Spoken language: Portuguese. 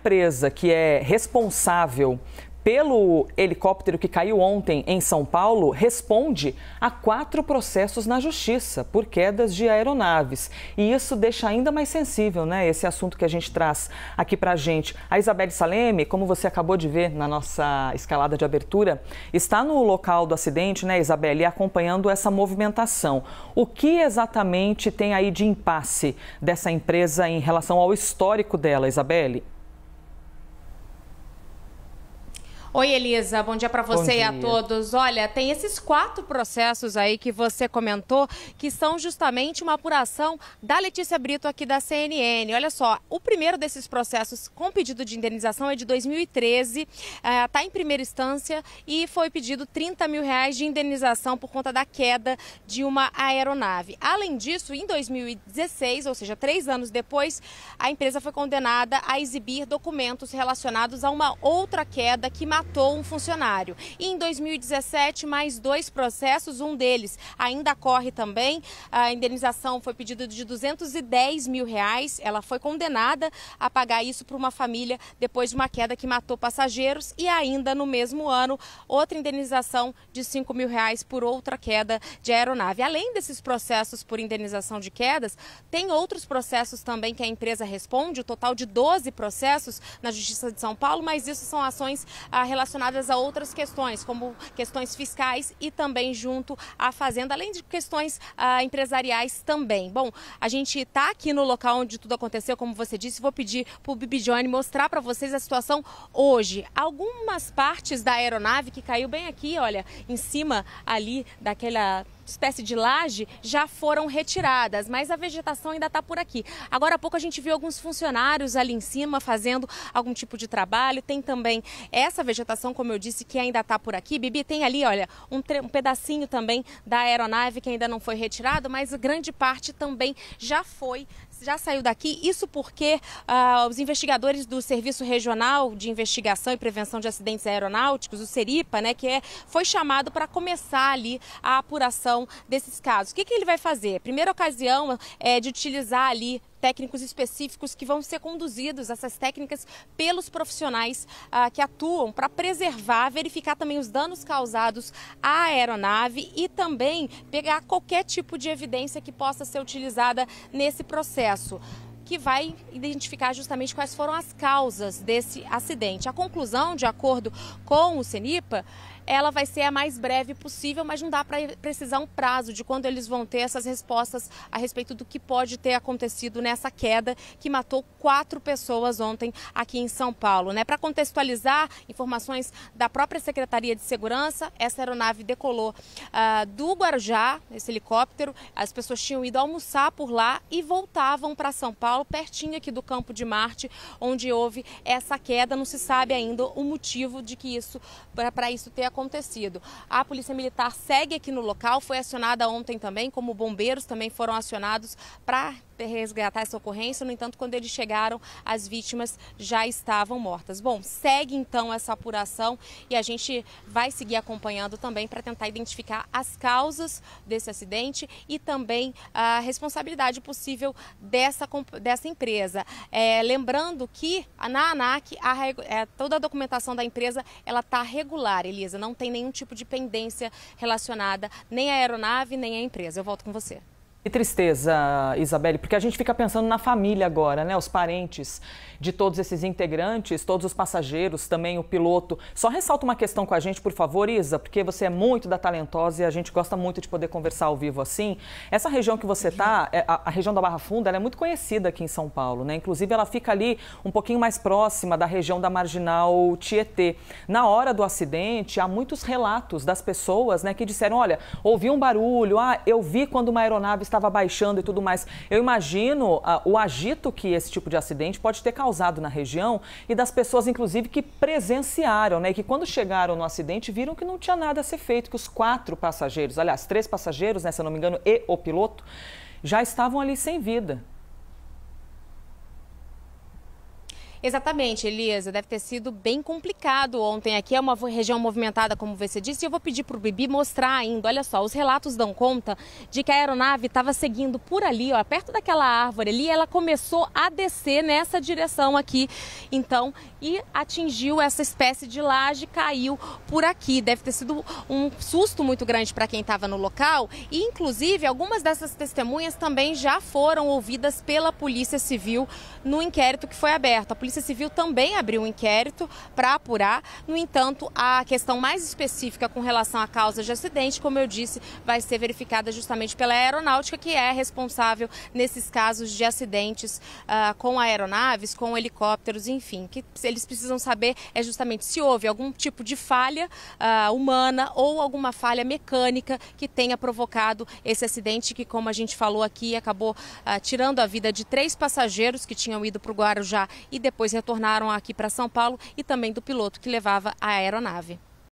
empresa que é responsável pelo helicóptero que caiu ontem em São Paulo, responde a quatro processos na justiça por quedas de aeronaves. E isso deixa ainda mais sensível, né? Esse assunto que a gente traz aqui a gente. A Isabelle Saleme, como você acabou de ver na nossa escalada de abertura, está no local do acidente, né, Isabelle, acompanhando essa movimentação. O que exatamente tem aí de impasse dessa empresa em relação ao histórico dela, Isabelle? Oi, Elisa, bom dia para você dia. e a todos. Olha, tem esses quatro processos aí que você comentou, que são justamente uma apuração da Letícia Brito aqui da CNN. Olha só, o primeiro desses processos com pedido de indenização é de 2013, está é, em primeira instância e foi pedido 30 mil reais de indenização por conta da queda de uma aeronave. Além disso, em 2016, ou seja, três anos depois, a empresa foi condenada a exibir documentos relacionados a uma outra queda que matou matou um funcionário. E em 2017, mais dois processos, um deles ainda corre também. A indenização foi pedida de 210 mil reais. Ela foi condenada a pagar isso para uma família depois de uma queda que matou passageiros. E ainda no mesmo ano, outra indenização de 5 mil reais por outra queda de aeronave. Além desses processos por indenização de quedas, tem outros processos também que a empresa responde, o total de 12 processos na Justiça de São Paulo, mas isso são ações a ah, relacionadas a outras questões, como questões fiscais e também junto à Fazenda, além de questões ah, empresariais também. Bom, a gente está aqui no local onde tudo aconteceu, como você disse, vou pedir para o Bibi Johnny mostrar para vocês a situação hoje. Algumas partes da aeronave que caiu bem aqui, olha, em cima ali daquela espécie de laje já foram retiradas, mas a vegetação ainda está por aqui. Agora há pouco a gente viu alguns funcionários ali em cima fazendo algum tipo de trabalho. Tem também essa vegetação, como eu disse, que ainda está por aqui. Bibi, tem ali, olha, um, um pedacinho também da aeronave que ainda não foi retirado, mas grande parte também já foi já saiu daqui. Isso porque ah, os investigadores do Serviço Regional de Investigação e Prevenção de Acidentes Aeronáuticos, o SERIPA, né, que é, foi chamado para começar ali a apuração desses casos. O que, que ele vai fazer? Primeira ocasião é de utilizar ali técnicos específicos que vão ser conduzidos, essas técnicas, pelos profissionais ah, que atuam para preservar, verificar também os danos causados à aeronave e também pegar qualquer tipo de evidência que possa ser utilizada nesse processo que vai identificar justamente quais foram as causas desse acidente. A conclusão, de acordo com o CENIPA, ela vai ser a mais breve possível, mas não dá para precisar um prazo de quando eles vão ter essas respostas a respeito do que pode ter acontecido nessa queda que matou quatro pessoas ontem aqui em São Paulo. Né? Para contextualizar informações da própria Secretaria de Segurança, essa aeronave decolou ah, do Guarujá, esse helicóptero, as pessoas tinham ido almoçar por lá e voltavam para São Paulo, pertinho aqui do Campo de Marte, onde houve essa queda. Não se sabe ainda o motivo de que isso, para isso ter acontecido acontecido. A Polícia Militar segue aqui no local, foi acionada ontem também, como bombeiros também foram acionados para resgatar essa ocorrência. No entanto, quando eles chegaram, as vítimas já estavam mortas. Bom, segue então essa apuração e a gente vai seguir acompanhando também para tentar identificar as causas desse acidente e também a responsabilidade possível dessa, dessa empresa. É, lembrando que na ANAC a, é, toda a documentação da empresa ela está regular, Elisa, não tem nenhum tipo de pendência relacionada nem à aeronave nem à empresa. Eu volto com você. Que tristeza, Isabelle, porque a gente fica pensando na família agora, né? Os parentes de todos esses integrantes, todos os passageiros, também o piloto. Só ressalta uma questão com a gente, por favor, Isa, porque você é muito da talentosa e a gente gosta muito de poder conversar ao vivo assim. Essa região que você está, é, a, a região da Barra Funda, ela é muito conhecida aqui em São Paulo, né? Inclusive, ela fica ali um pouquinho mais próxima da região da Marginal Tietê. Na hora do acidente, há muitos relatos das pessoas, né, que disseram, olha, ouvi um barulho, ah, eu vi quando uma aeronave estava baixando e tudo mais. Eu imagino uh, o agito que esse tipo de acidente pode ter causado na região e das pessoas, inclusive, que presenciaram, né? E que quando chegaram no acidente viram que não tinha nada a ser feito, que os quatro passageiros, aliás, três passageiros, né, se eu não me engano, e o piloto, já estavam ali sem vida. Exatamente, Elisa. Deve ter sido bem complicado ontem. Aqui é uma região movimentada, como você disse, e eu vou pedir para o Bibi mostrar ainda. Olha só, os relatos dão conta de que a aeronave estava seguindo por ali, ó, perto daquela árvore ali, e ela começou a descer nessa direção aqui, então, e atingiu essa espécie de laje, caiu por aqui. Deve ter sido um susto muito grande para quem estava no local, e inclusive algumas dessas testemunhas também já foram ouvidas pela Polícia Civil no inquérito que foi aberto. A Polícia Civil também abriu um inquérito para apurar. No entanto, a questão mais específica com relação à causa de acidente, como eu disse, vai ser verificada justamente pela aeronáutica, que é responsável nesses casos de acidentes uh, com aeronaves, com helicópteros, enfim. que eles precisam saber é justamente se houve algum tipo de falha uh, humana ou alguma falha mecânica que tenha provocado esse acidente que, como a gente falou aqui, acabou uh, tirando a vida de três passageiros que tinham ido para o Guarujá e depois depois retornaram aqui para São Paulo e também do piloto que levava a aeronave.